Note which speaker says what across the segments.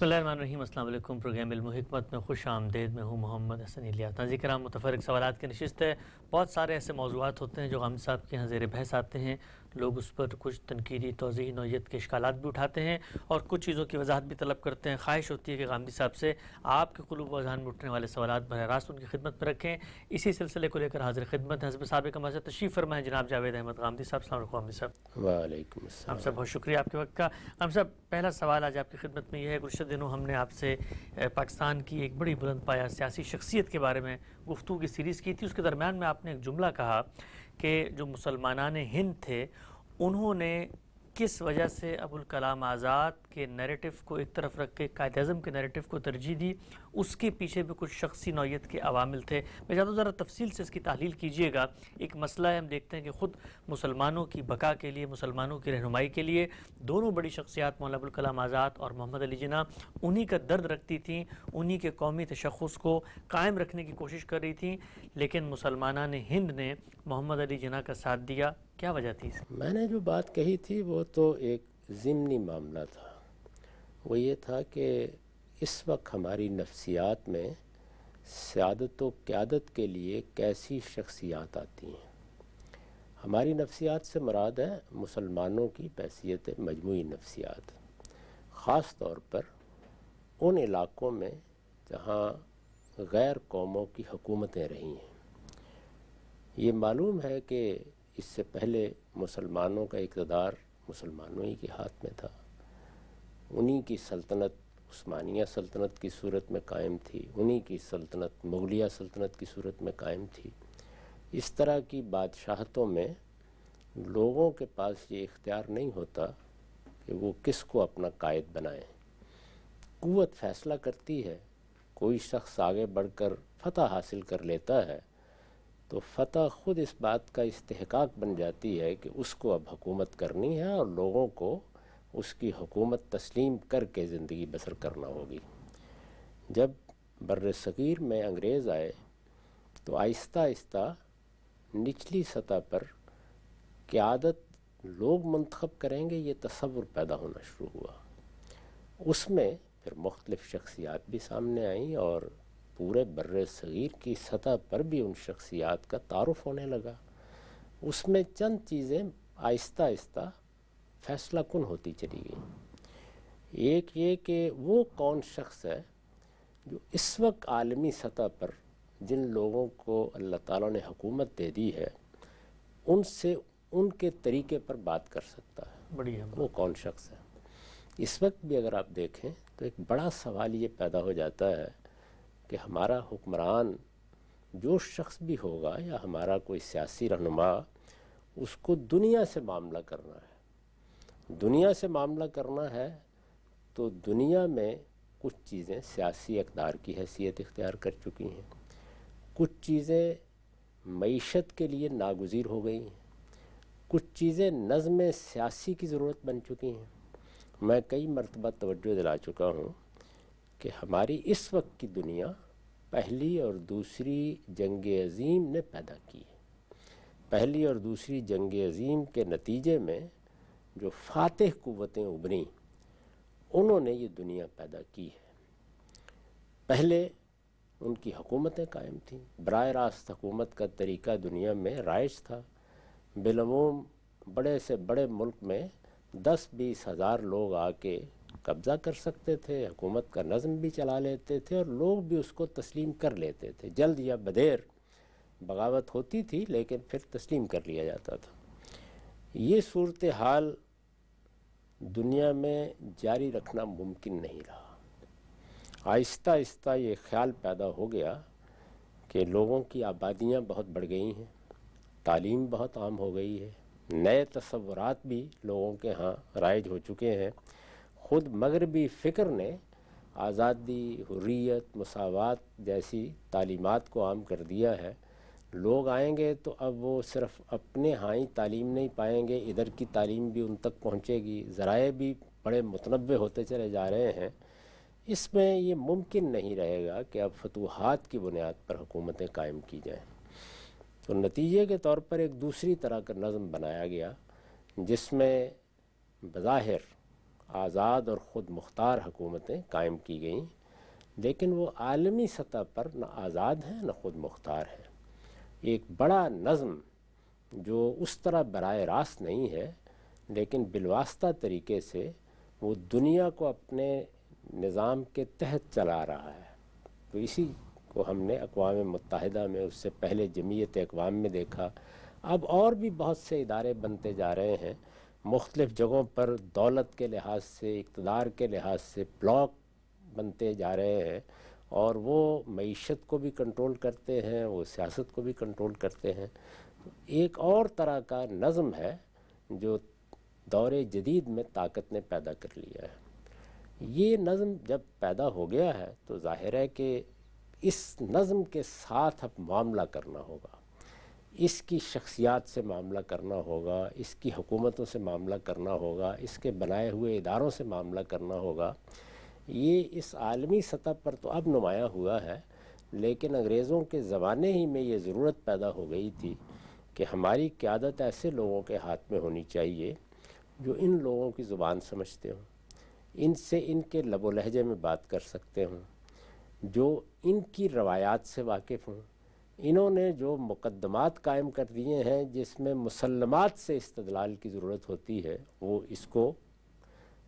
Speaker 1: बसमिलकुम programme हमत में खुश आमदेद में हूँ मोहम्मद हसन इलिया नाजी कराम मुतफरक सवाल की नशस्त है बहुत सारे ऐसे मौजूद होते हैं जो हम साहब के यहाँ जेर बहस आते हैं लोग उस पर कुछ तनकीदी तोज़ी नौीयत के इश्काल भी उठाते हैं और कुछ चीज़ों की वजाहत भी तलब करते हैं ख्वाहिश होती है कि गांधी साहब से आपके कुलूब वजहान में उठने वाले सवाल बर रास्त उनकी खिदमत पर रखें इसी सिलसिले को लेकर हाजिर खिदमत साहब सबक मजा तशीफ़ है जनाब जावेद अहमद गांधी साहब सलाम गांधी साहब वालेकुम हम सब बहुत शुक्रिया आपके वक्त का हम सब पहला सवाल आज आपकी खिदमत में यह है गुज़त दिनों हमने आपसे पाकिस्तान की एक बड़ी बुलंद पाया सियासी शख्सियत के बारे में गुफ्तु की सीरीज़ की थी उसके दरमियान में आपने एक जुमला कहा के जो मुसलमान हिंद थे उन्होंने किस वजह से अबुल कलाम आज़ाद के नैरेटिव को एक तरफ रख के कायद अजम के नैरेटिव को तरजीह दी उसके पीछे भी कुछ शख्सी नौीयत के अवामिल थे मैं ज़्यादा ज़रा तफसील से इसकी तहलील कीजिएगा एक मसला है हम देखते हैं कि ख़ुद मुसलमानों की बका के लिए मुसलमानों की रहनुमाई के लिए दोनों बड़ी शख्सियात मौला अबुल कलाम आज़ाद और मोहम्मद अली जना उन्हीं का दर्द रखती थी उन्हीं के कौमी तशखस को कायम रखने की कोशिश कर रही थी लेकिन मुसलमाना हिंद ने मोहम्मद अली जना का साथ दिया क्या वजह थी
Speaker 2: मैंने जो बात कही थी वो तो एक ज़िमनी मामला था वो ये था कि इस वक्त हमारी नफ्सियात में सियादत व क्यादत के लिए कैसी शख्सियात आती हैं हमारी नफ्सियात से मराद है मुसलमानों की हैसियत मजमू नफ्सियात ख़ास तौर पर उन इलाकों में जहाँ गैर कौमों की हकूमतें रही हैं ये मालूम है कि इससे पहले मुसलमानों का इकतदार मुसलमानों ही के हाथ में था उन्हीं की सल्तनत उस्मानिया सल्तनत की सूरत में कायम थी उन्हीं की सल्तनत मुगलिया सल्तनत की सूरत में कायम थी इस तरह की बादशाहतों में लोगों के पास ये इख्तियार नहीं होता कि वो किस को अपना कायद बनाए कुत फैसला करती है कोई शख्स आगे बढ़कर फतह हासिल कर लेता है तो फतह ख़ुद इस बात का इस्तेहकाक बन जाती है कि उसको अब हुकूमत करनी है और लोगों को उसकी हुकूमत तस्लीम करके ज़िंदगी बसर करना होगी जब बर्र सग़ीर में अंग्रेज़ आए तो आहिस्ता आहिस्ता निचली सतह पर क़्यादत लोग मंतखब करेंगे ये तस्वुर पैदा होना शुरू हुआ उसमें फिर मुख्तलिफ़ शख्सियात भी सामने आईं और पूरे बर सग़ीर की सतह पर भी उन शख्सियात का तारफ़ होने लगा उसमें चंद चीज़ें आहिस्ता आहिस्ता फैसला कन होती चली गई एक ये कि वो कौन शख्स है जो इस वक्त आलमी सतह पर जिन लोगों को अल्लाह ताला ने हुकूमत दे दी है उनसे उनके तरीके पर बात कर सकता है बढ़िया वो कौन शख्स है इस वक्त भी अगर आप देखें तो एक बड़ा सवाल ये पैदा हो जाता है कि हमारा हुक्मरान जो शख्स भी होगा या हमारा कोई सियासी रहनुमा उसको दुनिया से मामला करना है दुनिया से मामला करना है तो दुनिया में कुछ चीज़ें सियासी अकदार की हैसियत इख्तियार कर चुकी हैं कुछ चीज़ें मीशत के लिए नागजीर हो गई हैं कुछ चीज़ें नज़म सियासी की ज़रूरत बन चुकी हैं मैं कई मरतबा तोज्जो दिला चुका हूँ कि हमारी इस वक्त की दुनिया पहली और दूसरी जंग अजीम ने पैदा की है पहली और दूसरी जंग अजीम के नतीजे में जो फातह क़वतें उभरी उन्होंने ये दुनिया पैदा की है पहले उनकी हुकूमतें कायम थीं बर रास्त हकूमत का तरीका दुनिया में राइज था बिलमूम बड़े से बड़े मुल्क में दस बीस हज़ार लोग आके कब्ज़ा कर सकते थे हुकूमत का नज़म भी चला लेते थे और लोग भी उसको तस्लीम कर लेते थे जल्द या बदेर बगावत होती थी लेकिन फिर तस्लीम कर लिया जाता था ये सूरत हाल दुनिया में जारी रखना मुमकिन नहीं रहा आहिस्ता आहिस्ता ये ख्याल पैदा हो गया कि लोगों की आबादियाँ बहुत बढ़ गई हैं तालीम बहुत आम हो गई है नए तस्वुरात भी लोगों के यहाँ राइज हो चुके हैं खुद मगरबी फ़िक्र ने आज़ादी हुर्रियत मसावत जैसी तालीमत को आम कर दिया है लोग आएंगे तो अब वो सिर्फ अपने हाई तालीम नहीं पाएंगे इधर की तालीम भी उन तक पहुँचेगी ज़राए भी बड़े मतनबे होते चले जा रहे हैं इसमें ये मुमकिन नहीं रहेगा कि अब फतूहत की बुनियाद पर हुकूमतें कायम की जाएँ तो नतीजे के तौर पर एक दूसरी तरह का नज़म बनाया गया जिसमें बज़ाहिर आज़ाद और ख़ुद मुख्तार हुकूमतें कायम की गईं लेकिन वो आलमी सतह पर न आज़ाद हैं न ख़ुद मुख्तार हैं एक बड़ा नज़म जो उस तरह बर रास्त नहीं है लेकिन बिलवास्ता तरीके से वो दुनिया को अपने निज़ाम के तहत चला रहा है तो इसी को हमने अकवाम मुतहदा में उससे पहले जमीयत अकवाम में देखा अब और भी बहुत से इदारे बनते जा रहे हैं मुख्तलिफ़ जगहों पर दौलत के लिहाज से इकतदार के लिहाज से ब्लॉक बनते जा रहे हैं और वो मीशत को भी कंट्रोल करते हैं वो सियासत को भी कंट्रोल करते हैं एक और तरह का नज़म है जो दौर जदीद में ताकत ने पैदा कर लिया है ये नज़म जब पैदा हो गया है तो ज़ाहिर है कि इस नज़म के साथ अब मामला करना होगा इसकी शख्सियात से मामला करना होगा इसकी हुकूमतों से मामला करना होगा इसके बनाए हुए इदारों से मामला करना होगा ये इस आलमी सतह पर तो अब नुमाया हुआ है लेकिन अंग्रेज़ों के ज़माने ही में ये ज़रूरत पैदा हो गई थी कि हमारी क्यादत ऐसे लोगों के हाथ में होनी चाहिए जो इन लोगों की ज़ुबान समझते हों इनसे इनके लबो लहजे में बात कर सकते हों जो इनकी रवायात से वाकिफ़ हों इन्होंने जो मुकदमात कायम कर दिए हैं जिसमें मुसलमात से इस्तलाल की ज़रूरत होती है वो इसको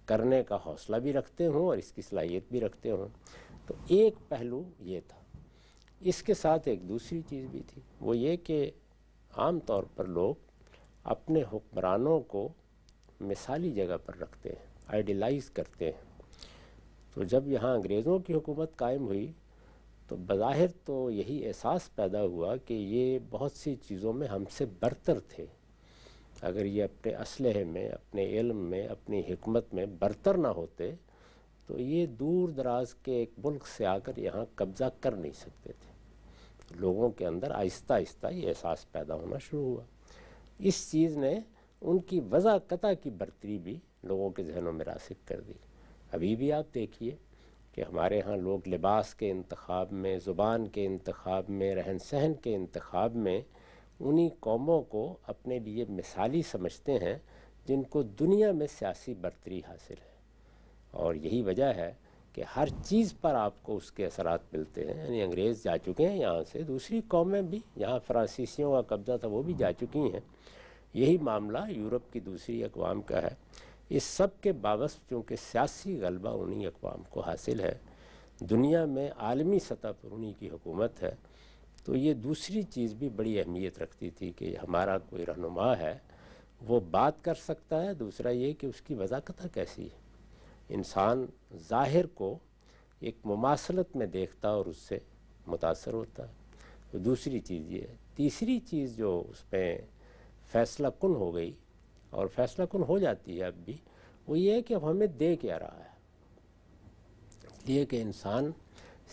Speaker 2: करने का हौसला भी रखते हों और इसकी सलाहियत भी रखते हों तो एक पहलू ये था इसके साथ एक दूसरी चीज़ भी थी वो ये कि आम तौर पर लोग अपने हुक्मरानों को मिसाली जगह पर रखते हैं आइडियलाइज करते हैं तो जब यहाँ अंग्रेज़ों की हुकूमत कायम हुई तो बज़ाहिर तो यही एहसास पैदा हुआ कि ये बहुत सी चीज़ों में हमसे बरतर थे अगर ये अपने असलहे में अपने इल्म में अपनी हमत में बरतर ना होते तो ये दूर दराज के एक मुल्क से आकर यहाँ कब्ज़ा कर नहीं सकते थे लोगों के अंदर आहिस्ता आहिस्ता ये एहसास पैदा होना शुरू हुआ इस चीज़ ने उनकी वज़ाकता की बरतरी भी लोगों के जहनों में रासिक कर दी अभी भी आप देखिए कि हमारे यहाँ लोग लिबास के इंतखब में ज़ुबान के इंतखब में रहन सहन के इंतखब में उन्हीं कौमों को अपने लिए मिसाली समझते हैं जिनको दुनिया में सियासी बरतरी हासिल है और यही वजह है कि हर चीज़ पर आपको उसके असरात मिलते हैं यानी अंग्रेज़ जा चुके हैं यहाँ से दूसरी कौमें भी यहाँ फ्रांसीसियों का कब्ज़ा था वो भी जा चुकी हैं यही मामला यूरोप की दूसरी अकवाम का है इस सब के बावस चूँकि सियासी गलबा उन्हीं अकवाम को हासिल है दुनिया में आलमी सतह पर उन्हीं की हुकूमत है तो ये दूसरी चीज़ भी बड़ी अहमियत रखती थी कि हमारा कोई रहनुमा है वो बात कर सकता है दूसरा ये कि उसकी वजाकता कैसी है इंसान ज़ाहिर को एक ममासलत में देखता और उससे मुतासर होता है तो दूसरी चीज़ ये तीसरी चीज़ जो उसमें फ़ैसला कन हो गई और फैसला कुल हो जाती है अब भी वो ये है कि अब हमें दे क्या रहा है इसलिए कि इंसान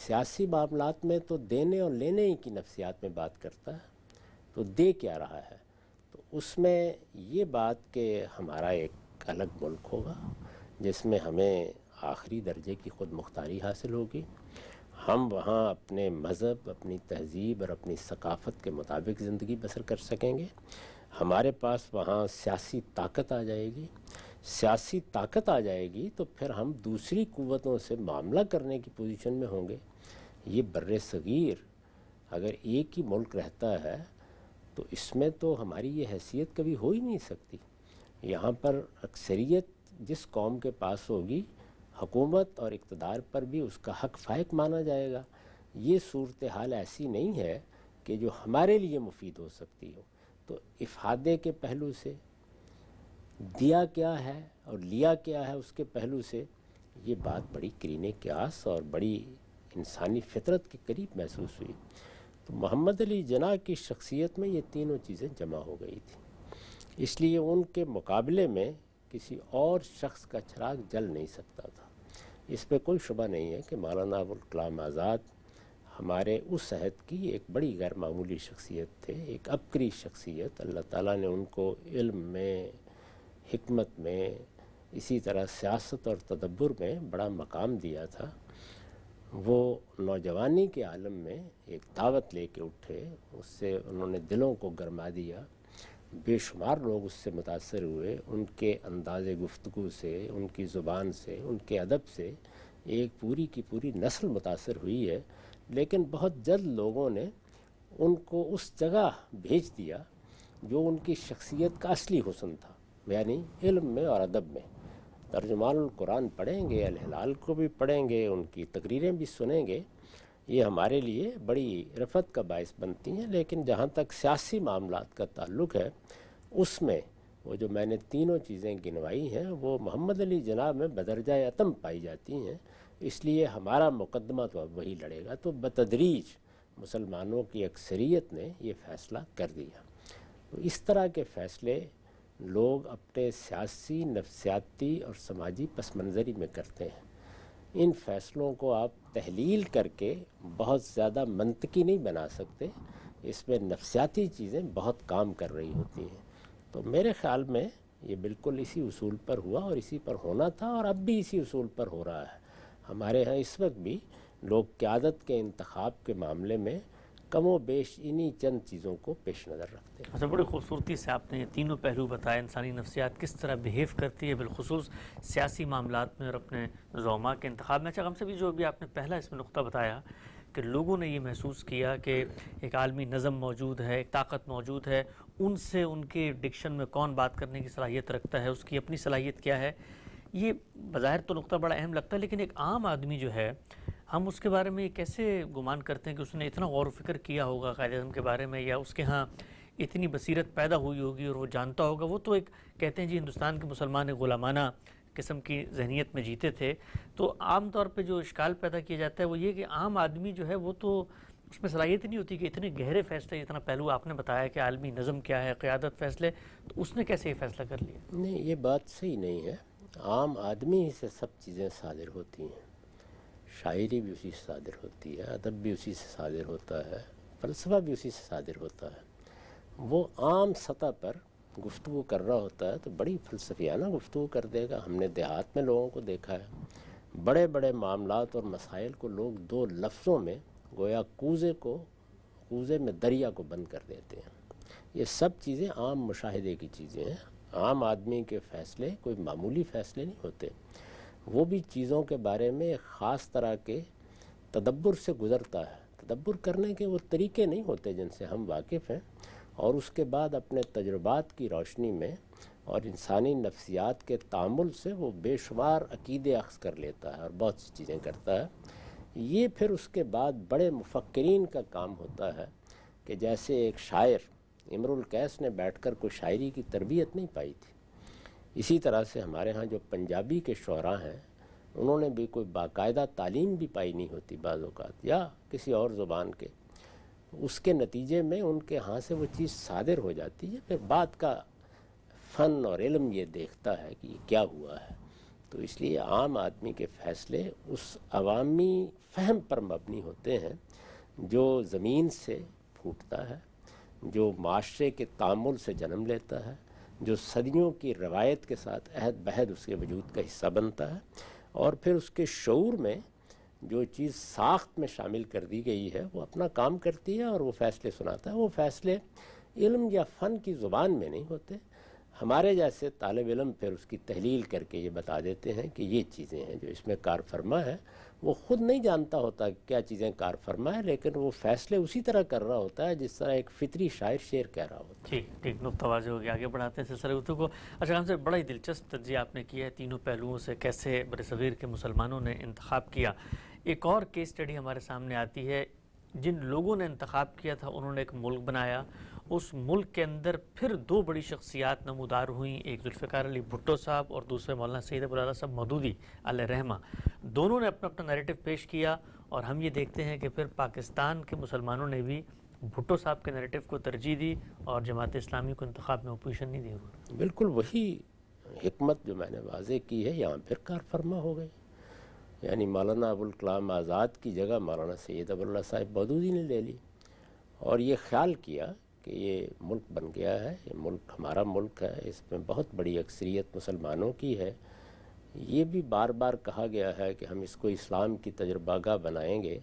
Speaker 2: सियासी मामला में तो देने और लेने ही की नफसियात में बात करता है तो दे क्या रहा है तो उसमें ये बात कि हमारा एक अलग मुल्क होगा जिसमें हमें आखिरी दर्जे की खुद मुख्तारी हासिल होगी हम वहाँ अपने मज़हब अपनी तहज़ीब और अपनी सकाफ़त के मुताबिक ज़िंदगी बसर कर सकेंगे हमारे पास वहाँ सियासी ताकत आ जाएगी सियासी ताकत आ जाएगी तो फिर हम दूसरी कुवतों से मामला करने की पोजीशन में होंगे ये बर सग़ीर अगर एक ही मुल्क रहता है तो इसमें तो हमारी ये हैसियत कभी हो ही नहीं सकती यहाँ पर अक्सरियत जिस कौम के पास होगी हकूमत और इकतदार पर भी उसका हक फ़ायक माना जाएगा ये सूरत हाल ऐसी नहीं है कि जो हमारे लिए मुफीद हो सकती हो तो इफ़ादे के पहलू से दिया क्या है और लिया क्या है उसके पहलू से ये बात बड़ी करीने क्यास और बड़ी इंसानी फितरत के करीब महसूस हुई तो मोहम्मद अली जना की शख्सियत में ये तीनों चीज़ें जमा हो गई थी इसलिए उनके मुकाबले में किसी और शख्स का चराग जल नहीं सकता था इस पर कोई शुबा नहीं है कि मौलाना अबुल कलाम आज़ाद हमारे उस सेहत की एक बड़ी गैर मामूली शख्सियत थे एक अपक्री शख्सियत अल्लाह ताला ने उनको इल्म में हमत में इसी तरह सियासत और तदब्बर में बड़ा मकाम दिया था वो नौजवानी के आलम में एक दावत लेके उठे उससे उन्होंने दिलों को गरमा दिया बेशुमार लोग उससे मुतासर हुए उनके अंदाज गुफ्तु से उनकी ज़ुबान से उनके अदब से एक पूरी की पूरी नस्ल मुतासर हुई है लेकिन बहुत जल्द लोगों ने उनको उस जगह भेज दिया जो उनकी शख्सियत का असली हुसन था यानी इल्म में और अदब में कुरान पढ़ेंगे अलहलाल को भी पढ़ेंगे उनकी तकरीरें भी सुनेंगे ये हमारे लिए बड़ी रफत का बायस बनती हैं लेकिन जहाँ तक सियासी मामला का ताल्लुक है उसमें वो जो मैंने तीनों चीज़ें गिनवाई हैं वो मोहम्मद अली जना में बदरजा अतम पाई जाती हैं इसलिए हमारा मुकदमा तो अब वही लड़ेगा तो बतदरीज मुसलमानों की अक्सरियत ने ये फ़ैसला कर दिया तो इस तरह के फ़ैसले लोग अपने सियासी नफसियाती और समाजी पस मंज़री में करते हैं इन फ़ैसलों को आप तहलील करके बहुत ज़्यादा मनतकी नहीं बना सकते इसमें नफसियाती चीज़ें बहुत काम कर रही होती हैं तो मेरे ख़्याल में ये बिल्कुल इसी उसूल पर हुआ और इसी पर होना था और अब भी इसी उसूल पर हो रहा है हमारे यहाँ इस वक्त भी लोग क्यादत के इंतखब के मामले में कमो बेश इन्हीं चंद चीज़ों को पेश नज़र रखते
Speaker 1: हैं अच्छा बड़ी खूबसूरती से आपने ये तीनों पहलू बताए इंसानी नफसियात किस तरह बिहेव करती है बिलखसूस सियासी मामला में और अपने जोमा के इंतब में अच्छा हमसे भी जो अभी आपने पहला इसमें नुकता बताया कि लोगों ने ये महसूस किया कि एक आलमी नज़म मौजूद है एक ताकत मौजूद है उनसे उनके डिक्शन में कौन बात करने की सलाहियत रखता है उसकी अपनी सलाहियत क्या है ये बाहर तो नुकता बड़ा अहम लगता है लेकिन एक आम आदमी जो है हम उसके बारे में कैसे गुमान करते हैं कि उसने इतना गौर फिक्र किया होगा कायद अजम के बारे में या उसके यहाँ इतनी बसीरत पैदा हुई होगी और वो जानता होगा वो तो एक कहते हैं जी हिंदुस्तान के मुसलमान ग़ुलामाना किस्म की जहनीत में जीते थे तो आम तौर पर जो इश्काल पैदा किया जाता है वो ये कि आम आदमी जो है वो तो उसमें सलाहियत नहीं होती कि इतने गहरे फैसले इतना पहलू आपने बताया कि आलमी नज़म क्या है क़्यादत फैसले तो उसने कैसे ये फैसला कर लिया नहीं ये बात सही
Speaker 2: नहीं है आम आदमी ही से सब चीज़ें शादिर होती हैं शायरी भी उसी से सादिर होती है अदब भी उसी से सादिर होता है फ़लसफ़ा भी उसी से सादिर होता है वो आम सतह पर गुफ्तु कर रहा होता है तो बड़ी फ़लसफियाना गुफ्तु कर देगा हमने देहात में लोगों को देखा है बड़े बड़े मामला और मसाइल को लोग दो लफ्ज़ों में गोया कूजे को कूजे में दरिया को बंद कर देते हैं ये सब चीज़ें आम मुशाहदे की चीज़ें हैं आम आदमी के फैसले कोई मामूली फैसले नहीं होते वो भी चीज़ों के बारे में ख़ास तरह के तदब्बर से गुज़रता है तदब्बर करने के वो तरीके नहीं होते जिनसे हम वाकिफ़ हैं और उसके बाद अपने तजुर्बात की रोशनी में और इंसानी नफ्सियात के तामुल से वो बेशुमार अकीदे अक्स कर लेता है और बहुत सी चीज़ें करता है ये फिर उसके बाद बड़े मुफक्रीन का काम होता है कि जैसे एक शायर इमरुल कैस ने बैठकर कोई शायरी की तरबियत नहीं पाई थी इसी तरह से हमारे यहाँ जो पंजाबी के शहरा हैं उन्होंने भी कोई बाकायदा तालीम भी पाई नहीं होती बाज़ात या किसी और ज़ुबान के उसके नतीजे में उनके यहाँ से वो चीज़ सादिर हो जाती है फिर बात का फ़न और इलम ये देखता है कि क्या हुआ है तो इसलिए आम आदमी के फ़ैसले उस अवामी फहम पर मबनी होते हैं जो ज़मीन से फूटता है जो माशरे के तामुल से जन्म लेता है जो सदियों की रवायत के साथ अहद बहद उसके वजूद का हिस्सा बनता है और फिर उसके शूर में जो चीज़ साख्त में शामिल कर दी गई है वो अपना काम करती है और वो फ़ैसले सुनाता है वो फ़ैसले इल्म या फ़न की ज़ुबान में नहीं होते हमारे जैसे तालब इलम फिर उसकी तहलील करके ये बता देते हैं कि ये चीज़ें हैं जो इसमें कार फरमा है वो ख़ुद नहीं जानता होता क्या चीज़ें कार फरमा है लेकिन वो फैसले उसी तरह कर रहा होता है जिस तरह एक फितरी शायर शेर कह रहा
Speaker 1: होता है ठीक ठीक नुकतवाज हो गया आगे बढ़ाते हैं सिलसिले उर्दू को अच्छा हमसे बड़ा ही दिलचस्प तजी आपने किया है तीनों पहलुओं से कैसे बर सग़ीर के मुसलमानों ने इंतखब किया एक और केस स्टडी हमारे सामने आती है जिन लोगों ने इंतखब किया था उन्होंने एक मुल्क बनाया उस मुल्क के अंदर फिर दो बड़ी शख्सियात नमदार हुई एक जुल्फ़िकार अली भुट्टो साहब और दूसरे मौलाना सैद अबुल्ला साहब मदूदी रहमा दोनों ने अपना अपना नरेटिव पेश किया और हम ये देखते हैं कि फिर पाकिस्तान के मुसलमानों ने भी भुट्टो साहब के नरेटिव को तरजीह दी और जमात इस्लामी को इंतखब में अपोजिशन नहीं दी
Speaker 2: बिल्कुल वही हमत जो मैंने वाजे की है यहाँ फिर कार फरमा हो गई यानी मौलाना अबुलकलाम आज़ाद की जगह मौलाना सैद अबुल्ला साहब मदूदी ने ले ली और ये ख्याल किया कि ये मुल्क बन गया है ये मुल्क हमारा मुल्क है इसमें बहुत बड़ी अक्सरियत मुसलमानों की है ये भी बार बार कहा गया है कि हम इसको इस्लाम की तजर्बागा बनाएंगे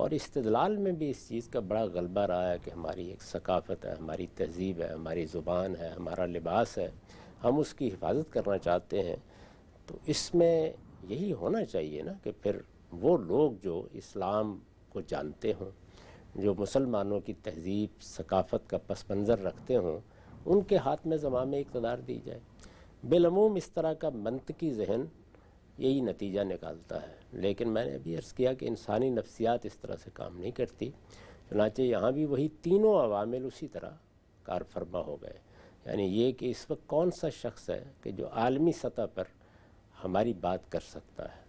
Speaker 2: और इस्तलाल में भी इस चीज़ का बड़ा गलबा रहा है कि हमारी एक सकाफ़त है हमारी तहजीब है हमारी ज़ुबान है हमारा लिबास है हम उसकी हिफाजत करना चाहते हैं तो इसमें यही होना चाहिए ना कि फिर वो लोग जो इस्लाम को जानते हों जो मुसलमानों की तहजीब सकाफ़त का पस मंज़र रखते हों उनके हाथ में जमाम इकतदार दी जाए बिलमूम इस तरह का मनतकी जहन यही नतीजा निकालता है लेकिन मैंने अभी अर्ज़ किया कि इंसानी नफसियात इस तरह से काम नहीं करती चनाचे यहाँ भी वही तीनों अवामिल उसी तरह कार फरमा हो गए यानी ये कि इस वक्त कौन सा शख्स है कि जो आलमी सतह पर हमारी बात कर सकता है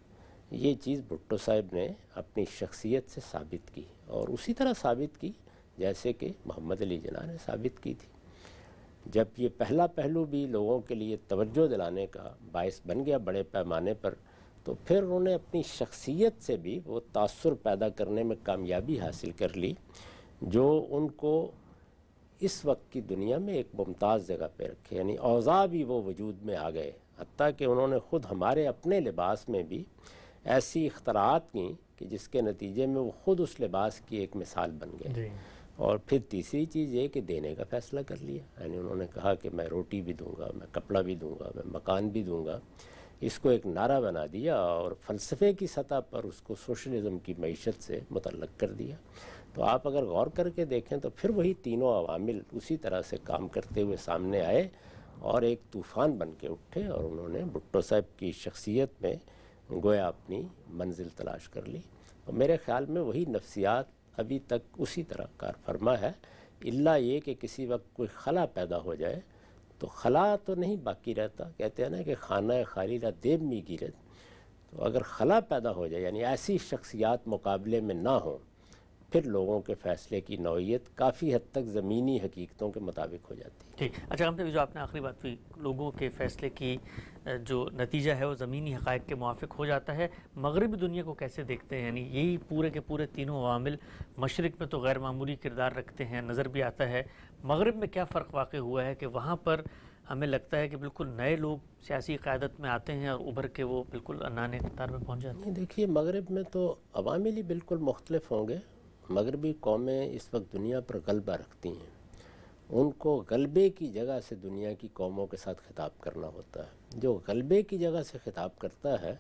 Speaker 2: ये चीज़ भुट्टो साहब ने अपनी शख्सियत से साबित की और उसी तरह साबित की जैसे कि मोहम्मद अली जना ने साबित की थी जब ये पहला पहलू भी लोगों के लिए तवज्जो दिलाने का बायस बन गया बड़े पैमाने पर तो फिर उन्होंने अपनी शख्सियत से भी वो तासर पैदा करने में कामयाबी हासिल कर ली जो उनको इस वक्त की दुनिया में एक मुमताज़ जगह पर रखे यानी औज़ा भी वो वजूद में आ गए हती कि उन्होंने ख़ुद हमारे अपने लिबास में भी ऐसी अख्तरात की कि जिसके नतीजे में वो ख़ुद उस लिबास की एक मिसाल बन गए और फिर तीसरी चीज़ ये कि देने का फ़ैसला कर लिया यानी उन्होंने कहा कि मैं रोटी भी दूंगा मैं कपड़ा भी दूंगा मैं मकान भी दूंगा इसको एक नारा बना दिया और फ़लसफ़े की सतह पर उसको सोशलिज़म की मीशत से मुतल कर दिया तो आप अगर गौर करके देखें तो फिर वही तीनों अवामिल उसी तरह से काम करते हुए सामने आए और एक तूफ़ान बन के उठे और उन्होंने भुट्टो साहब की शख्सियत में गोया अपनी मंजिल तलाश कर ली और मेरे ख्याल में वही नफ्सियात अभी तक उसी तरह कार फरमा है इल्ला ये कि किसी वक्त कोई खला पैदा हो जाए तो खला तो नहीं बाकी रहता कहते हैं ना कि खाना खाली रा देव मी गिरत तो अगर खला पैदा हो जाए यानी ऐसी शख्सियात मुकाबले में ना हो फिर लोगों के फ़ैसले की नौीयत काफ़ी हद तक ज़मीनी हकीकतों के मुताबिक हो जाती
Speaker 1: है ठीक अच्छा हमने जो आपने आखिरी बात हुई लोगों के फ़ैसले की जो नतीजा है वो ज़मीनी हक़ के मुआफ़ हो जाता है मगरबी दुनिया को कैसे देखते हैं यानी यही पूरे के पूरे तीनों अवामिल मशरक़ में तो गैर मामूली किरदार रखते हैं नज़र भी आता है मगरब में क्या फ़र्क वाक़ हुआ है कि वहाँ पर हमें लगता है कि बिल्कुल नए लोग सियासी क़्यादत में आते हैं और उभर के वो बिल्कुल अनाने कतार में पहुँच जाते
Speaker 2: हैं देखिए मगरब में तो अवामिल ही बिल्कुल मुख्तलफ़ होंगे मगरबी कौमें इस वक्त दुनिया पर गलबा रखती हैं उनको गलबे की जगह से दुनिया की कौमों के साथ खिताब करना होता है जो गलबे की जगह से खिताब करता है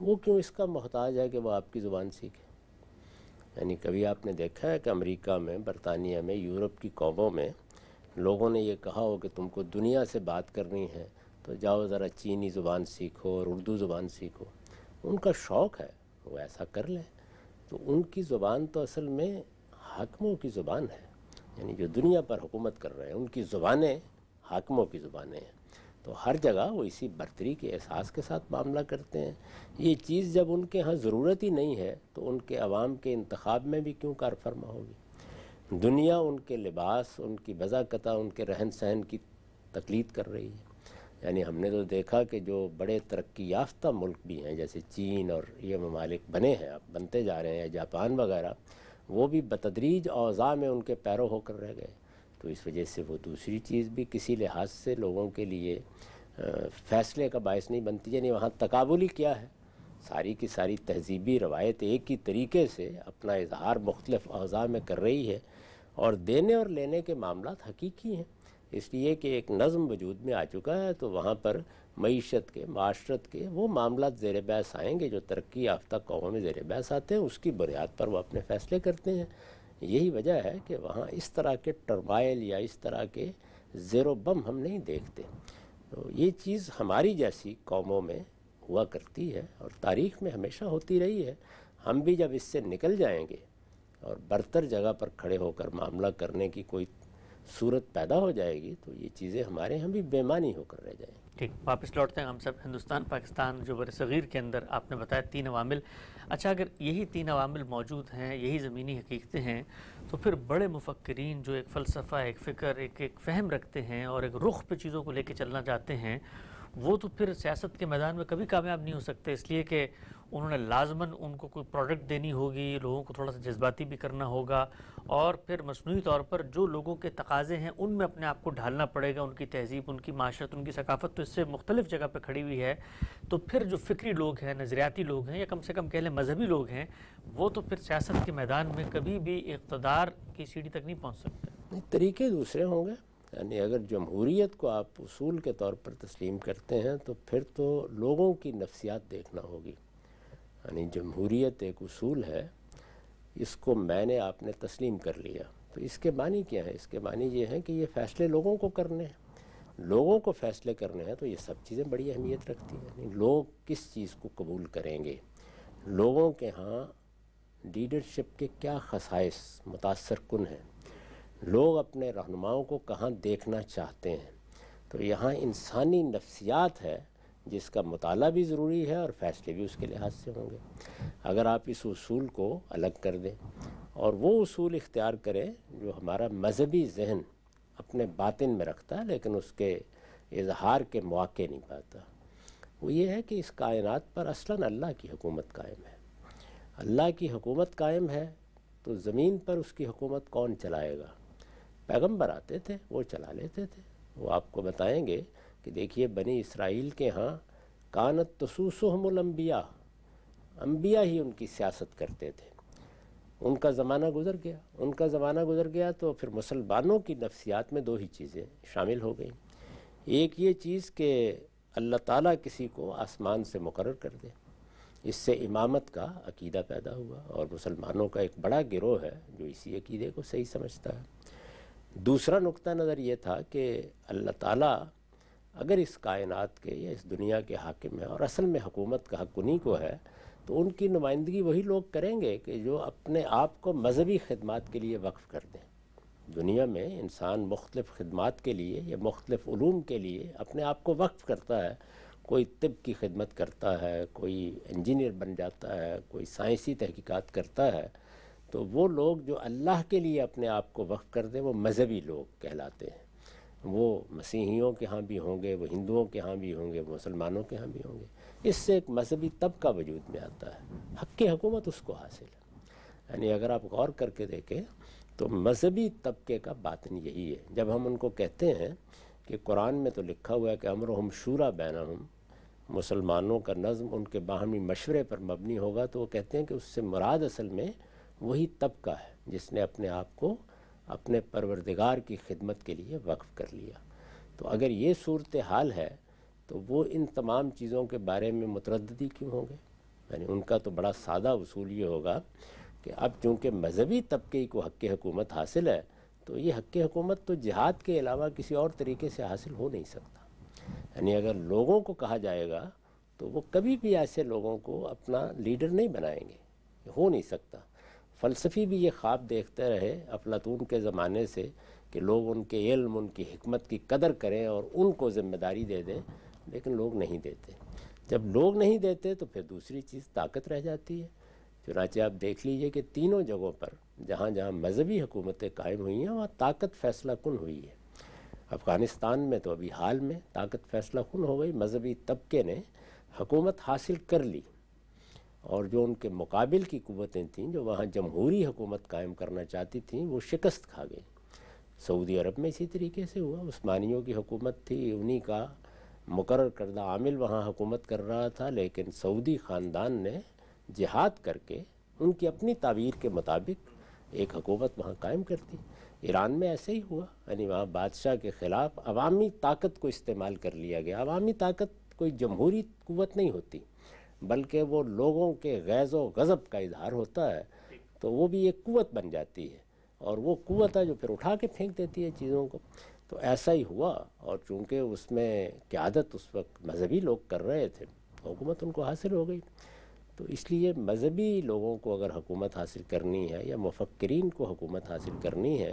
Speaker 2: वो क्यों इसका मोहताज है कि वह आपकी ज़ुबान सीखे यानी कभी आपने देखा है कि अमरीका में बरतानिया में यूरोप की कौमों में लोगों ने यह कहा हो कि तुमको दुनिया से बात करनी है तो जाओ ज़रा चीनी ज़ुबान सीखो और उर्दू ज़ुबान सीखो उनका शौक़ है वो ऐसा कर लें तो उनकी ज़ुबान तो असल में हकमों की ज़ुबान है यानी जो दुनिया पर हुकूमत कर रहे हैं उनकी ज़ुबानें हाकमों की ज़ुबानें हैं तो हर जगह वो इसी बर्तरी के एहसास के साथ मामला करते हैं ये चीज़ जब उनके यहाँ ज़रूरत ही नहीं है तो उनके आवाम के इंतखब में भी क्यों कार फरमा होगी दुनिया उनके लिबास उनकी बज़ाकता उनके रहन सहन की तकलीद कर रही है यानी हमने तो देखा कि जो बड़े तरक्की याफ्ता मुल्क भी हैं जैसे चीन और ये ममालिक बने हैं अब बनते जा रहे हैं जापान वगैरह वो भी बतदरीज अवज़ा में उनके पैरों होकर रह गए तो इस वजह से वो दूसरी चीज़ भी किसी लिहाज से लोगों के लिए फ़ैसले का बायस नहीं बनती यानी वहाँ तकाबुल क्या है सारी की सारी तहजीबी रवायत एक ही तरीके से अपना इजहार मुख्तफ अज़ा में कर रही है और देने और लेने के मामला हकीकी हैं इसलिए कि एक नज़म वजूद में आ चुका है तो वहाँ पर मीशत के माशरत के वो मामला ज़ेर बहस आएंगे जो तरक्की याफ्ता कौमों में ज़ेर बहस आते हैं उसकी बुनियाद पर वो अपने फ़ैसले करते हैं यही वजह है कि वहाँ इस तरह के टर्माइल या इस तरह के ज़ेरो बम हम नहीं देखते तो ये चीज़ हमारी जैसी कौमों में हुआ करती है और तारीख़ में हमेशा होती रही है हम भी जब इससे निकल जाएंगे और बरतर जगह पर खड़े होकर मामला करने की कोई सूरत पैदा हो जाएगी तो ये चीज़ें हमारे यहाँ भी बेमानी होकर रह जाएंगी
Speaker 1: ठीक वापस लौटते हैं हम सब हिंदुस्तान पाकिस्तान जो बर सग़ीर के अंदर आपने बताया तीन अवामिल अच्छा अगर यही तीन अवामिल मौजूद हैं यही ज़मीनी हकीकतें हैं तो फिर बड़े मुफक्रीन जो एक फ़लसफ़ा एक फ़िक्र एक एक फ़हम रखते हैं और एक रुख पे चीज़ों को लेके चलना चाहते हैं वो तो फिर सियासत के मैदान में कभी कामयाब नहीं हो सकते इसलिए कि उन्होंने लाजमन उनको कोई प्रोडक्ट देनी होगी लोगों को थोड़ा सा जज्बाती भी करना होगा और फिर मसनू तौर पर जो लोगों के तकाजे हैं उनमें अपने आप को ढालना पड़ेगा उनकी तहजीब उनकी माशरत उनकी सकाफत तो इससे मुख्तलिफ जगह पर खड़ी हुई है तो फिर जो फ़िक्री लोग हैं नज़रियाती लोग हैं या कम से कम कह लें मजहबी लोग हैं वो तो फिर सियासत के मैदान में कभी भी इकतदार की सीढ़ी तक नहीं पहुँच सकते
Speaker 2: नहीं तरीके दूसरे होंगे यानी अगर जमहूरीत को आप उसूल के तौर पर तस्लीम करते हैं तो फिर तो लोगों की नफ्सियात देखना होगी यानी जमहूरीत एक उसूल है इसको मैंने आपने तस्लीम कर लिया तो इसके मानी क्या है इसके मानी ये हैं कि ये फ़ैसले लोगों को करने हैं लोगों को फ़ैसले करने हैं तो ये सब चीज़ें बड़ी अहमियत रखती हैं लोग किस चीज़ को कबूल करेंगे लोगों के यहाँ लीडरशिप के क्या खसाइस मुतासर कन हैं लोग अपने रहनुमाओं को कहाँ देखना चाहते हैं तो यहाँ इंसानी नफ्सियात है जिसका मताल भी ज़रूरी है और फ़ैसले भी उसके लिहाज से होंगे अगर आप इस असूल को अलग कर दें और वो असूल इख्तियार करें जो हमारा मजहबी जहन अपने बातिन में रखता है लेकिन उसके इजहार के मौक़े नहीं पाता वो ये है कि इस कायनात पर असला अल्लाह की हुकूमत कायम है अल्लाह की हुकूमत कायम है तो ज़मीन पर उसकी हुकूमत कौन चलाएगा पैगंबर आते थे वो चला लेते थे वो आपको बताएंगे कि देखिए बनी इसराइल के यहाँ कानत तसूसम्बिया अम्बिया ही उनकी सियासत करते थे उनका ज़माना गुजर गया उनका ज़माना गुजर गया तो फिर मुसलमानों की नफ्सियात में दो ही चीज़ें शामिल हो गई एक ये चीज़ कि अल्लाह ताला किसी को आसमान से मुकर कर दे इससे इमामत का अकीदा पैदा हुआ और मुसलमानों का एक बड़ा गिरोह है जो इसी अकीदे को सही समझता है दूसरा नुक्ता नज़र ये था कि अल्लाह ताला अगर इस कायनात के या इस दुनिया के हाकिम है और असल में हुकूमत का हक उन्हीं को है तो उनकी नुमाइंदगी वही लोग करेंगे कि जो अपने आप को मजहबी खदमात के लिए वक्फ़ कर दें दुनिया में इंसान मुख्तलिफ़ खदमात के लिए या मुख्तफ़ के लिए अपने आप को वक्फ़ करता है कोई तिब की खिदमत करता है कोई इंजीनियर बन जाता है कोई साइंसी तहकीकात करता है तो वो लोग जो अल्लाह के लिए अपने आप को वक्फ कर दें वो मज़हबी लोग कहलाते हैं वो मसीहियों के यहाँ भी होंगे वो हिंदुओं के यहाँ भी होंगे मुसलमानों के यहाँ भी होंगे इससे एक मजहबी तबका वजूद में आता है हक हकूमत उसको हासिल है यानी अगर आप गौर करके देखें तो मजहबी तबके का बातन यही है जब हम उनको कहते हैं कि कुरान में तो लिखा हुआ है कि अमर हम शूरा बैन हम मुसलमानों का नज़म उनके बाहमी मशवरे पर मबनी होगा तो वो कहते हैं कि उससे मुराद असल में वही तबका है जिसने अपने आप को अपने परवरदिगार की खिदमत के लिए वक्फ़ कर लिया तो अगर ये सूरत हाल है तो वो इन तमाम चीज़ों के बारे में मुतरदी क्यों होंगे यानी उनका तो बड़ा सादा असूल ये होगा कि अब चूँकि मजहबी तबके को हक हकूमत हासिल है तो ये हक हकूमत तो जिहाद के अलावा किसी और तरीके से हासिल हो नहीं सकता यानी अगर लोगों को कहा जाएगा तो वो कभी भी ऐसे लोगों को अपना लीडर नहीं बनाएंगे हो नहीं सकता फ़लसफ़ी भी ये ख्वाब देखते रहे अफलातून के ज़माने से कि लोग उनके इल्म उनकी हमत की कदर करें और उनको ज़िम्मेदारी दे दें लेकिन लोग नहीं देते जब लोग नहीं देते तो फिर दूसरी चीज़ ताकत रह जाती है चुनाचे आप देख लीजिए कि तीनों जगहों पर जहाँ जहाँ मजहबी हुकूमतें कायम हुई हैं वहाँ ताकत फैसला कन हुई है अफ़गानिस्तान में तो अभी हाल में ताकत फैसला खुन हो गई मजहबी तबके ने हकूमत हासिल कर ली और जो उनके मुकाबिल की कुतें थीं जो वहाँ जमहूरी हुकूमत कायम करना चाहती थी वो शिकस्त खा गई सऊदी अरब में इसी तरीके से हुआ उस्मानियों की हुकूमत थी उन्हीं का मुकर करदा आमिल वहाँ हकूमत कर रहा था लेकिन सऊदी ख़ानदान ने जिहाद करके उनकी अपनी ताबीर के मुताबिक एक हकूमत वहाँ कायम कर दी ईरान में ऐसे ही हुआ यानी वहाँ बादशाह के ख़िलाफ़ अवामी ताकत को इस्तेमाल कर लिया गया अवामी ताकत कोई जमहूरी कुत नहीं होती बल्कि वो लोगों के गैज़ व गज़ब का इजहार होता है तो वो भी एक कुत बन जाती है और वो कुत है जो फिर उठा के फेंक देती है चीज़ों को तो ऐसा ही हुआ और चूँकि उसमें क्यादत उस वक्त मजहबी लोग कर रहे थे हुकूमत उनको हासिल हो गई तो इसलिए मजहबी लोगों को अगर हुकूमत हासिल करनी है या मुफक्रीन को हुकूमत हासिल करनी है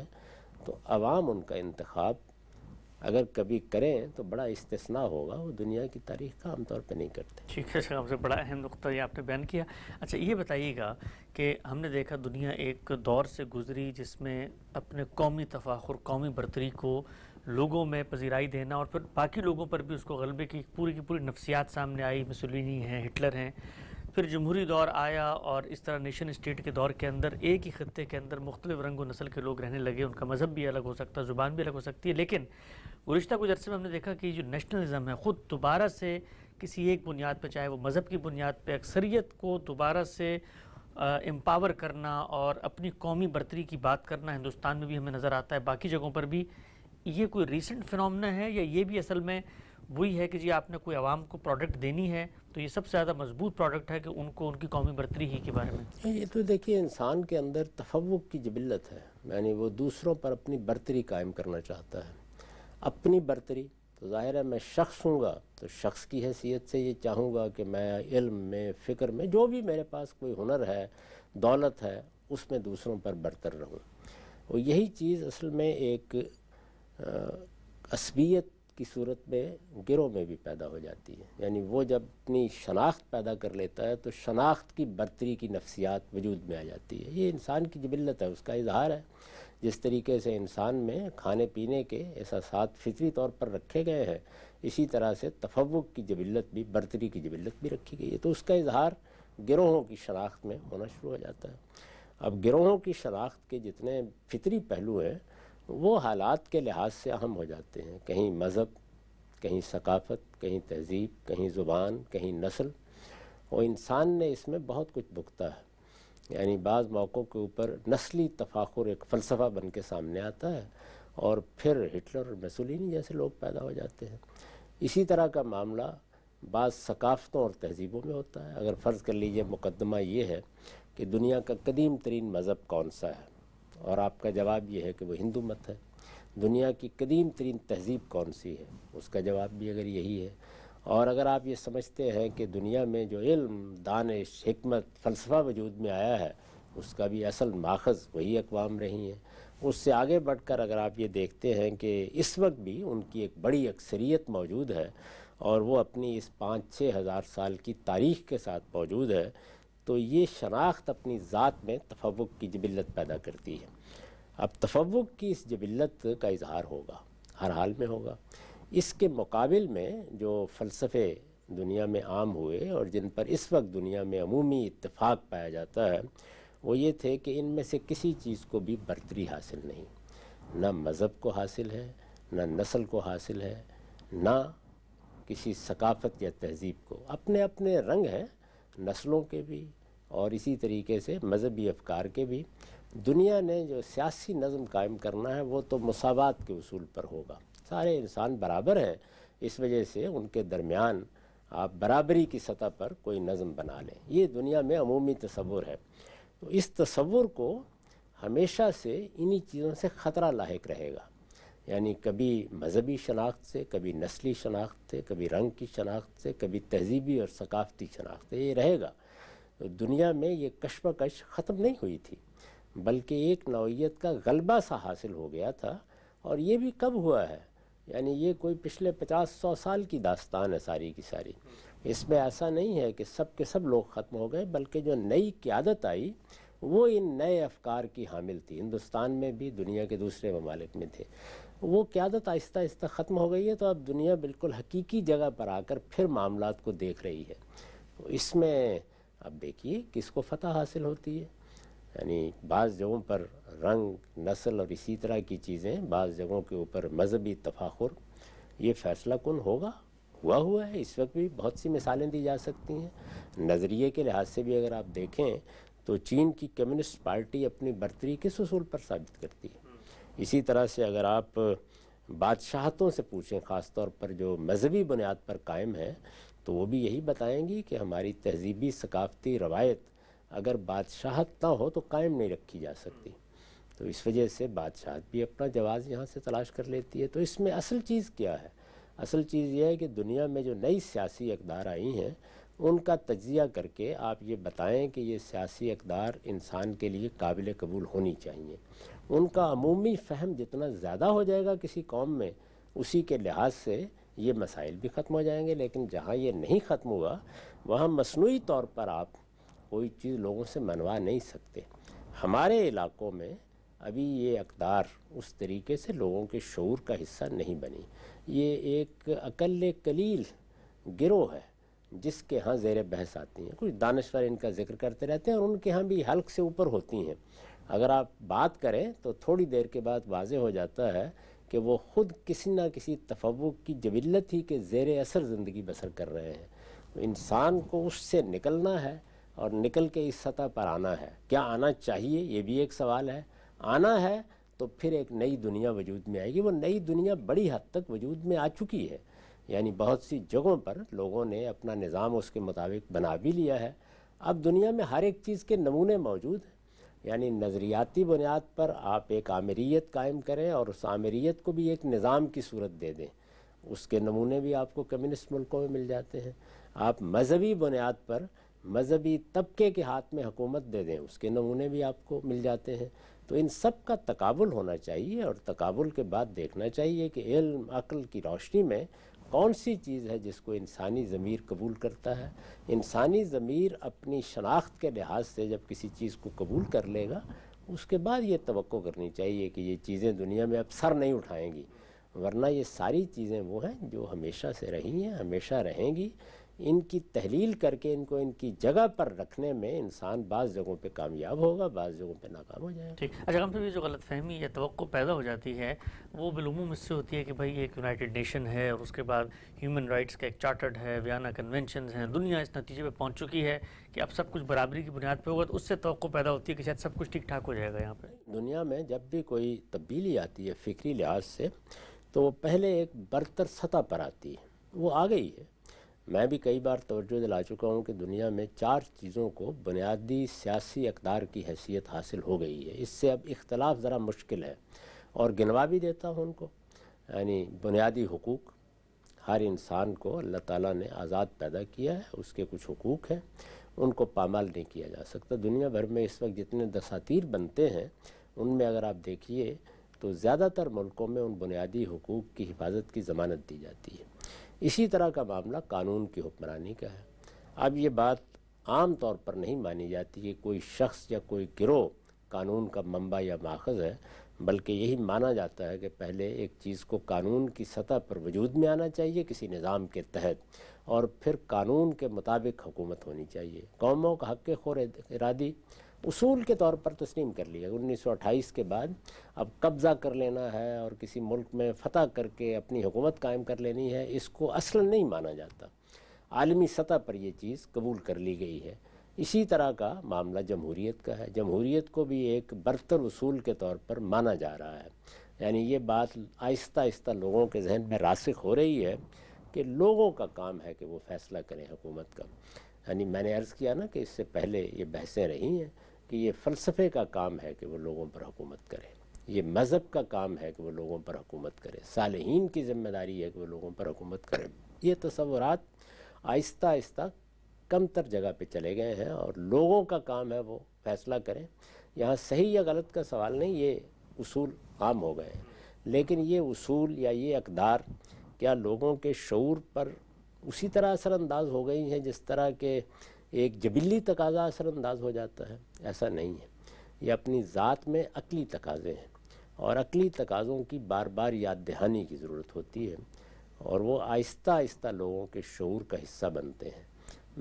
Speaker 2: तो आवाम उनका इंतखब अगर कभी करें तो बड़ा इस्तना होगा वो दुनिया की तारीख का आमतौर पर नहीं करते
Speaker 1: ठीक है सर आपसे बड़ा अहम नुकता ये आपने बयान किया अच्छा ये बताइएगा कि हमने देखा दुनिया एक दौर से गुजरी जिसमें अपने कौमी तफाखुर कौमी बरतरी को लोगों में पजीराई देना और फिर बाकी लोगों पर भी उसको गलबे की पूरी की पूरी नफसियात सामने आई मुसलिनी हैं हिटलर हैं फिर जमहूरी दौर आया और इस तरह नेशन स्टेट के दौर के अंदर एक ही खत्े के अंदर मुख्तलिफ रंग नस्ल के लोग रहने लगे उनका मज़हब भी अलग हो सकता है ज़ुबान भी अलग हो सकती है लेकिन गुज्त कुछ अरसे में हमने देखा कि जो नेशनलिज़म है ख़ुद दोबारा से किसी एक बुनियाद पर चाहे वो मज़हब की बुनियाद पर अक्सरीत को दोबारा से एम्पावर करना और अपनी कौमी बरतरी की बात करना हिंदुस्तान में भी हमें नज़र आता है बाकी जगहों पर भी ये कोई रिसेंट फिनना है या ये भी असल में वही है कि जी आपने कोई आवाम को प्रोडक्ट देनी है तो ये सबसे ज़्यादा मजबूत प्रोडक्ट है कि उनको उनकी कौमी बरतरी ही के बारे में
Speaker 2: ये तो देखिए इंसान के अंदर तफवुक की जबिलत है यानी वो दूसरों पर अपनी बरतरी कायम करना चाहता है अपनी बरतरी तो ज़ाहिर है मैं शख्स हूँगा तो शख्स की हैसियत से ये चाहूँगा कि मैं इल्म में फ़िक्र में जो भी मेरे पास कोई हुनर है दौलत है उसमें दूसरों पर बरतर रहूँ और यही चीज़ असल में एक असबियत की सूरत में गिरोह में भी पैदा हो जाती है यानी वो जब अपनी शनाख्त पैदा कर लेता है तो शनाख्त की बरतरी की नफसियात वजूद में आ जाती है ये इंसान की जबिलत है उसका इजहार है जिस तरीके से इंसान में खाने पीने के एहसास फितरी तौर पर रखे गए हैं इसी तरह से तफवक की जबिलत भी बरतरी की जबिलत भी रखी गई है तो उसका इजहार गिरोहों की शनाख्त में होना शुरू हो जाता है अब गिरोहों की शनाख्त के जितने फितरी पहलू हैं तो वो हालात के लिहाज से अहम हो जाते हैं कहीं मज़हब कहीं सकाफ़त कहीं तहज़ीब कहीं ज़ुबान कहीं नस्ल और इंसान ने इसमें बहुत कुछ भुगता है यानी बाज़ मौक़ों के ऊपर नस्ली तफाखुर एक फ़लसफ़ा बन के सामने आता है और फिर हिटलर और मसूलिनी जैसे लोग पैदा हो जाते हैं इसी तरह का मामला बाज़ाफतों सकाफ़तों और तहज़ीबों में होता है अगर फ़र्ज़ कर लीजिए मुकदमा ये है कि दुनिया का कदीम तरीन मज़हब कौन सा है और आपका जवाब ये है कि वो हिंदू मत है दुनिया की कदीम तरीन तहजीब कौन सी है उसका जवाब भी अगर यही है और अगर आप ये समझते हैं कि दुनिया में जो इल्म दानश हमत फ़लसफ़ा वजूद में आया है उसका भी असल माखज़ वही अकवाम रही हैं उससे आगे बढ़ कर अगर आप ये देखते हैं कि इस वक्त भी उनकी एक बड़ी अक्सरियत मौजूद है और वो अपनी इस पाँच छः हज़ार साल की तारीख़ के साथ मौजूद है तो ये शनाख्त अपनी ज़ात में तफवक की जबिलत पैदा करती है अब तफवक की इस जबिलत का इजहार होगा हर हाल में होगा इसके मुकाबल में जो फ़लसफ़े दुनिया में आम हुए और जिन पर इस वक्त दुनिया में अमूमी इतफाक़ पाया जाता है वो ये थे कि इनमें से किसी चीज़ को भी बरतरी हासिल नहीं ना मज़हब को हासिल है ना नस्ल को हासिल है ना किसी सकाफ़त या तहज़ीब को अपने अपने रंग हैं नस्लों के भी और इसी तरीके से मजहबी अफकार के भी दुनिया ने जो सियासी नज़म कायम करना है वो तो मसावत के असूल पर होगा सारे इंसान बराबर हैं इस वजह से उनके दरमियान आप बराबरी की सतह पर कोई नज़म बना लें ये दुनिया में अमूमी तस्वुर है तो इस तस्वुर को हमेशा से इन्हीं चीज़ों से ख़तरा लाक रहेगा यानी कभी मजहबी शनाख्त से कभी नस्ली शनाख्त से कभी रंग की शनाख्त से कभी तहजीबी और सकाफ़ती शनाख्त से ये रहेगा दुनिया में ये कश्मकश ख़त्म नहीं हुई थी बल्कि एक नौीयत का गलबा सा हासिल हो गया था और ये भी कब हुआ है यानी ये कोई पिछले पचास सौ साल की दास्तान है सारी की सारी इसमें ऐसा नहीं है कि सब के सब लोग ख़त्म हो गए बल्कि जो नई क्यादत आई वो इन नए अफकार की हामिल थी हिंदुस्तान में भी दुनिया के दूसरे ममालिक में थे वो क्यादत आहिस्ता आहिस्ता ख़त्म हो गई है तो अब दुनिया बिल्कुल हकीकी जगह पर आकर फिर मामला को देख रही है तो इसमें अब देखिए किसको फतह हासिल होती है यानी बाज़ जगहों पर रंग नस्ल और इसी तरह की चीज़ें बाज़ जगहों के ऊपर मजहबी तफाखुर ये फ़ैसला कौन होगा हुआ हुआ है इस वक्त भी बहुत सी मिसालें दी जा सकती हैं नज़रिए के लिहाज से भी अगर आप देखें तो चीन की कम्युनिस्ट पार्टी अपनी बर्तरी किस असूल पर साबित करती है इसी तरह से अगर आप बादशाहतों से पूछें ख़ास तौर पर जो मजहबी बुनियाद पर कायम हैं तो वो भी यही बताएंगी कि हमारी तहजीबी सकाफ़ती रवायत अगर बादशाहत ना हो तो कायम नहीं रखी जा सकती तो इस वजह से बादशाहत भी अपना जवाज़ यहाँ से तलाश कर लेती है तो इसमें असल चीज़ क्या है असल चीज़ यह है कि दुनिया में जो नई सियासी अकदार आई हैं उनका तजिया करके आप ये बताएं कि ये सियासी अकदार इंसान के लिए काबिल कबूल होनी चाहिए उनका अमूमी फहम जितना ज़्यादा हो जाएगा किसी कौम में उसी के लिहाज से ये मसाइल भी ख़त्म हो जाएंगे लेकिन जहाँ ये नहीं ख़त्म हुआ वहाँ मसनू तौर पर आप कोई चीज़ लोगों से मनवा नहीं सकते हमारे इलाकों में अभी ये अकदार उस तरीके से लोगों के शूर का हिस्सा नहीं बनी ये एक अकल कलील गिरोह है जिसके यहाँ जेर बहस आती हैं कुछ दानश्वर इनका जिक्र करते रहते हैं और उनके यहाँ भी हल्क से ऊपर होती हैं अगर आप बात करें तो थोड़ी देर के बाद वाज हो जाता है कि वो ख़ुद किसी न किसी तफव की जबिलत ही के ज़ेर असर ज़िंदगी बसर कर रहे हैं तो इंसान को उससे निकलना है और निकल के इस सतह पर आना है क्या आना चाहिए ये भी एक सवाल है आना है तो फिर एक नई दुनिया वजूद में आएगी वो नई दुनिया बड़ी हद तक वजूद में आ चुकी है यानी बहुत सी जगहों पर लोगों ने अपना निज़ाम उसके मुताबिक बना भी लिया है अब दुनिया में हर एक चीज़ के नमूने मौजूद हैं यानी नज़रियाती बुनियाद पर आप एक आमरीत कायम करें और उस आमरीत को भी एक निज़ाम की सूरत दे दें उसके नमूने भी आपको कम्युनिस्ट मुल्कों में मिल जाते हैं आप मजहबी बुनियाद पर मजहबी तबके के हाथ में हुकूमत दे दें उसके नमूने भी आपको मिल जाते हैं तो इन सब का तकाबुल होना चाहिए और तकाबुल के बाद देखना चाहिए कि इल्म अक्ल की रोशनी में कौन सी चीज़ है जिसको इंसानी ज़मीर कबूल करता है इंसानी ज़मीर अपनी शनाख्त के लिहाज से जब किसी चीज़ को कबूल कर लेगा उसके बाद ये तो करनी चाहिए कि ये चीज़ें दुनिया में अब सर नहीं उठाएंगी वरना ये सारी चीज़ें वो हैं जो हमेशा से रही हैं हमेशा रहेंगी इनकी तहलील करके इनको इनकी जगह पर रखने में इंसान बाज़ जगहों पे कामयाब होगा बाज़ जगहों पे नाकाम हो जाएगा
Speaker 1: ठीक अच्छा हम ये जो गलत फहमी या तो पैदा हो जाती है वो बिलूम इससे होती है कि भाई एक यूनाइटेड नेशन है और उसके बाद ह्यूमन राइट्स का एक चार्टर्ड है वियाना कन्वेंशन हैं दुनिया इस नतीजे पर पहुँच चुकी है कि अब सब कुछ बराबरी की बुनियाद पर होगा तो उससे तो पैदा होती है कि शायद सब कुछ ठीक ठाक हो जाएगा यहाँ पर
Speaker 2: दुनिया में जब भी कोई तब्दीली आती है फ़िक्री लिहाज से तो वो पहले एक बरतर सतह पर आती है वो आ गई है मैं भी कई बार तवज्जो दिला चुका हूँ कि दुनिया में चार चीज़ों को बुनियादी सियासी अकदार की हैसियत हासिल हो गई है इससे अब इख्तलाफ ज़रा मुश्किल है और गिनवा भी देता हूँ उनको यानी बुनियादी हकूक़ हर इंसान को अल्लाह ताला ने आज़ाद पैदा किया है उसके कुछ हकूक़ हैं उनको पामाल नहीं किया जा सकता दुनिया भर में इस वक्त जितने दसातीर बनते हैं उनमें अगर आप देखिए तो ज़्यादातर मुल्कों में उन बुनियादी हकूक़ की हिफाजत की ज़मानत दी जाती है इसी तरह का मामला कानून की हुक्मरानी का है अब ये बात आम तौर पर नहीं मानी जाती कि कोई शख्स या कोई गिरोह कानून का मंबा या माखज़ है बल्कि यही माना जाता है कि पहले एक चीज़ को कानून की सतह पर वजूद में आना चाहिए किसी निज़ाम के तहत और फिर कानून के मुताबिक हुकूमत होनी चाहिए कौमों का हक़ खोर इरादी उसूल के तौर पर तस्लीम कर लिया 1928 के बाद अब कब्ज़ा कर लेना है और किसी मुल्क में फतह करके अपनी हुकूमत कायम कर लेनी है इसको असल नहीं माना जाता आलमी सतह पर यह चीज़ कबूल कर ली गई है इसी तरह का मामला जमहूरीत का है जमहूरीत को भी एक बरतर उसूल के तौर पर माना जा रहा है यानी ये बात आहिस्ता आहिस्ता लोगों के जहन में रासिक हो रही है कि लोगों का काम है कि वो फैसला करें हुकूमत का यानी मैंने अर्ज़ किया ना कि इससे पहले ये बहसें रही हैं कि ये फ़लसफ़े का काम है कि वो लोगों पर हुकूमत करें ये मज़हब का काम है कि वो लोगों पर हुकूमत करे सालहीन की जिम्मेदारी है कि वो लोगों पर हुकूमत करें ये तस्वुरात आहिस्ता आहिस्ता कम तर जगह पर चले गए हैं और लोगों का काम है वो फैसला करें यहाँ सही या गलत का सवाल नहीं ये उसूल आम हो गए हैं लेकिन ये उसूल या ये अकदार क्या लोगों के शूर पर उसी तरह असरानंदाज हो गई हैं जिस तरह के एक जबिली तकाजा असरानंदाज हो जाता है ऐसा नहीं है ये अपनी ज़ात में अकली तकाजे हैं और अकली तकाज़ों की बार बार याद दहानी की ज़रूरत होती है और वो आहिस्ता आहिस्ता लोगों के शूर का हिस्सा बनते हैं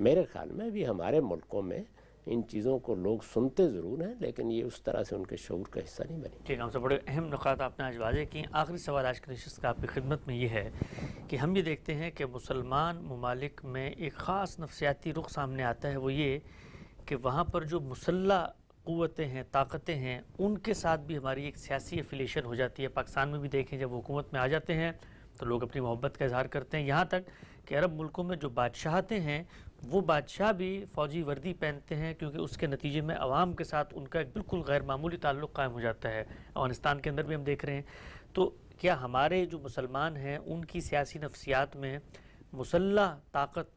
Speaker 2: मेरे ख़्याल में भी हमारे मुल्कों में इन चीज़ों को लोग सुनते ज़रूर हैं लेकिन ये उस तरह से उनके शौर का हिस्सा नहीं
Speaker 1: बने ठीक है हमसे बड़े अहम नुकात आपने आज वाजे किए आखिरी सवाल आज की नशस्त का आपकी खिदमत में ये है कि हम ये देखते हैं कि मुसलमान ममालिक में एक ख़ास नफसियाती रुख सामने आता है वो ये कि वहाँ पर जो मुसल्ला क़वतें हैं ताकतें हैं उनके साथ भी हमारी एक सियासी एफिलेशन हो जाती है पाकिस्तान में भी देखें जब हुकूमत में आ जाते हैं तो लोग अपनी मोहब्बत का इजहार करते हैं यहाँ तक कि अरब मुल्कों में जो बादशाहतें हैं वो बादशाह भी फौजी वर्दी पहनते हैं क्योंकि उसके नतीजे में आवाम के साथ उनका एक बिल्कुल गैर मामूली ताल्लुक कायम हो जाता है अफगानिस्तान के अंदर भी हम देख रहे हैं तो क्या हमारे जो मुसलमान हैं उनकी सियासी नफसियात में मुसल्ह ताकत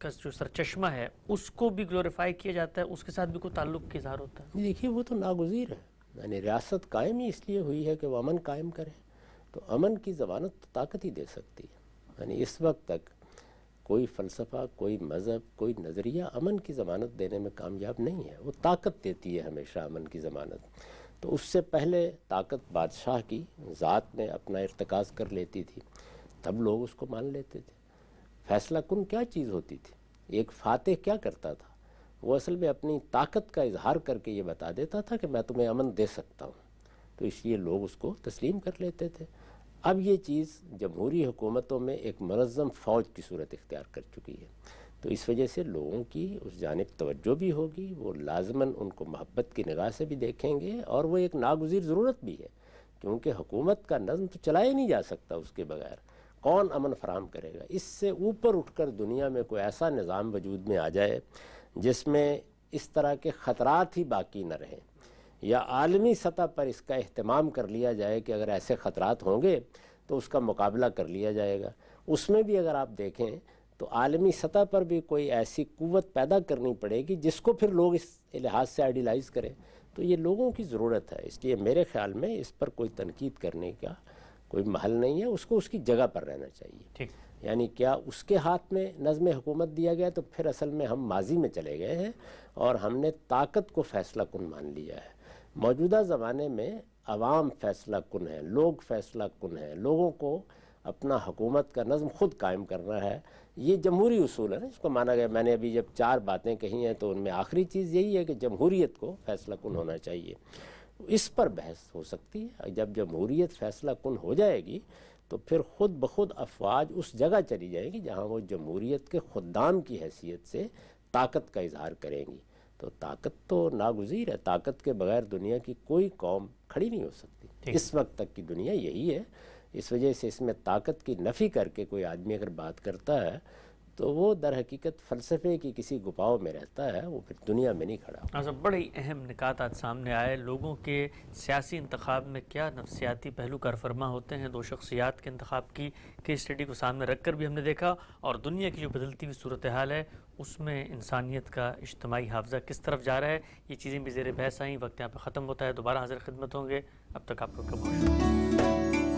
Speaker 1: का जो सरचश्मा है उसको भी ग्लोरीफाई किया जाता है उसके साथ भी कोई ताल्लुक का इजहार होता
Speaker 2: है देखिए वो तो नागजीर है यानी रियासत कायम ही इसलिए हुई है कि वो अमन कायम करें तो अमन की जमानत तो ताकत ही दे सकती है यानी इस वक्त तक कोई फ़लसफ़ा कोई मज़हब कोई नज़रिया अमन की ज़मानत देने में कामयाब नहीं है वो ताकत देती है हमेशा अमन की ज़मानत तो उससे पहले ताकत बादशाह की ज़ात में अपना इरतकाज कर लेती थी तब लोग उसको मान लेते थे फैसला कन क्या चीज़ होती थी एक फातह क्या करता था वो असल में अपनी ताकत का इजहार करके ये बता देता था कि मैं तुम्हें अमन दे सकता हूँ तो इसलिए लोग उसको तस्लीम कर लेते थे अब ये चीज़ जमहूरी हुकूमतों में एक मनज़म फ़ौज की सूरत इख्तियार कर चुकी है तो इस वजह से लोगों की उस जानब तोज्जो भी होगी वो लाजमन उनको मोहब्बत की निगाह से भी देखेंगे और वो एक नागजीर ज़रूरत भी है क्योंकि हुकूमत का नज़म तो चलाया नहीं जा सकता उसके बगैर कौन अमन फराम करेगा इससे ऊपर उठ कर दुनिया में कोई ऐसा निज़ाम वजूद में आ जाए जिसमें इस तरह के ख़तरा ही बाकी न रहें या आलमी सतह पर इसका अहतमाम कर लिया जाए कि अगर ऐसे ख़तरा होंगे तो उसका मुकाबला कर लिया जाएगा उसमें भी अगर आप देखें तो आलमी सतह पर भी कोई ऐसी कुवत पैदा करनी पड़ेगी जिसको फिर लोग इस लिहाज से आइडियलाइज़ करें तो ये लोगों की ज़रूरत है इसलिए मेरे ख्याल में इस पर कोई तनकीद करने का कोई महल नहीं है उसको उसकी जगह पर रहना चाहिए ठीक यानी क्या उसके हाथ में नज़म हुकूमत दिया गया तो फिर असल में हम माजी में चले गए हैं और हमने ताकत को फैसला कन मान लिया है मौजूदा ज़माने में आवाम फैसला कन है लोग फैसला कन है लोगों को अपना हुकूमत का नज़म ख़ुद कायम करना है ये जमहूरी असूल है ना इसको माना गया मैंने अभी जब चार बातें कही हैं तो उनमें आखिरी चीज़ यही है कि जमहूरीत को फैसला कन होना चाहिए इस पर बहस हो सकती है जब जमहूरीत फैसला कन हो जाएगी तो फिर ख़ुद ब खुद अफवाज उस जगह चली जाएगी जहाँ वो जमहूरीत के खुदाम की हैसियत से ताकत का इजहार करेंगी तो ताकत तो नागुजीर है ताकत के बगैर दुनिया की कोई कौम खड़ी नहीं हो सकती इस वक्त तक की दुनिया यही है इस वजह से इसमें ताकत की नफ़ी करके कोई आदमी अगर बात करता है तो वो दर हकीकत फ़लसफ़े की किसी गुफाओं में रहता है वो फिर दुनिया में नहीं खड़ा
Speaker 1: सब अच्छा, बड़े अहम निकात आज सामने आए लोगों के सियासी इंतखब में क्या नफसियाती पहलू फरमा होते हैं दो शख्सियात के इंतखब की के स्टडी को सामने रख कर भी हमने देखा और दुनिया की जो बदलती हुई सूरत हाल है उसमें इंसानियत का इज्तमाही हाफजा किस तरफ जा रहा है ये चीज़ें भी जेर बहस आई वक्त यहाँ पर ख़त्म होता है दोबारा हाजिर खिदमत होंगे अब तक आप लोग का